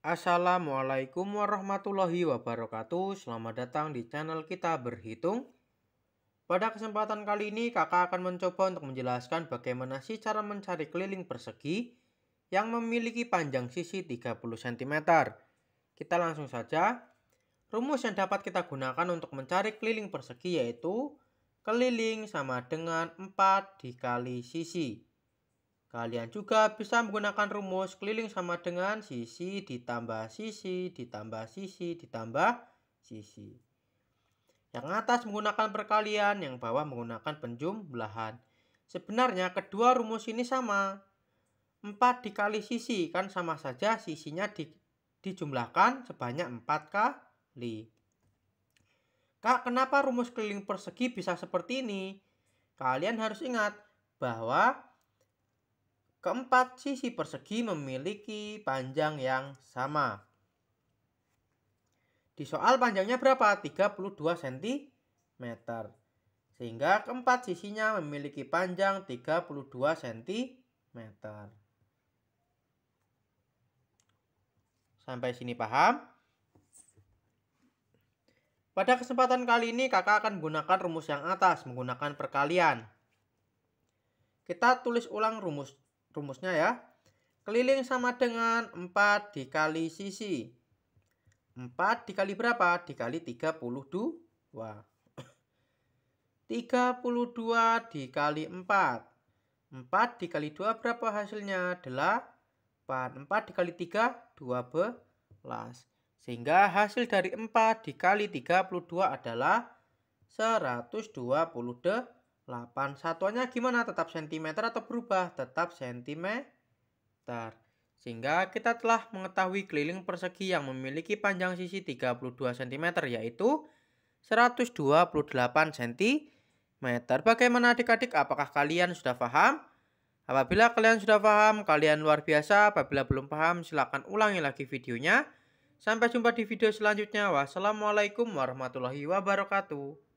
Assalamualaikum warahmatullahi wabarakatuh Selamat datang di channel kita berhitung Pada kesempatan kali ini kakak akan mencoba untuk menjelaskan bagaimana sih cara mencari keliling persegi Yang memiliki panjang sisi 30 cm Kita langsung saja Rumus yang dapat kita gunakan untuk mencari keliling persegi yaitu Keliling sama dengan 4 dikali sisi Kalian juga bisa menggunakan rumus keliling sama dengan sisi ditambah sisi ditambah sisi ditambah sisi. Yang atas menggunakan perkalian, yang bawah menggunakan penjumlahan. Sebenarnya kedua rumus ini sama. 4 dikali sisi kan sama saja sisinya di, dijumlahkan sebanyak 4 kali. Kak, kenapa rumus keliling persegi bisa seperti ini? Kalian harus ingat bahwa Keempat, sisi persegi memiliki panjang yang sama. Di soal panjangnya berapa? 32 cm. Sehingga keempat sisinya memiliki panjang 32 cm. Sampai sini paham? Pada kesempatan kali ini kakak akan menggunakan rumus yang atas menggunakan perkalian. Kita tulis ulang rumus rumusnya ya. Keliling sama dengan 4 dikali sisi. 4 dikali berapa? Dikali 32. 32 dikali 4. 4 dikali 2 berapa hasilnya? 8. 4 dikali 3, 12. Sehingga hasil dari 4 dikali 32 adalah 128. 8. Satuannya gimana? Tetap sentimeter atau berubah? Tetap sentimeter. Sehingga kita telah mengetahui keliling persegi yang memiliki panjang sisi 32 cm yaitu 128 cm. Bagaimana adik-adik? Apakah kalian sudah paham? Apabila kalian sudah paham, kalian luar biasa. Apabila belum paham, silakan ulangi lagi videonya. Sampai jumpa di video selanjutnya. Wassalamualaikum warahmatullahi wabarakatuh.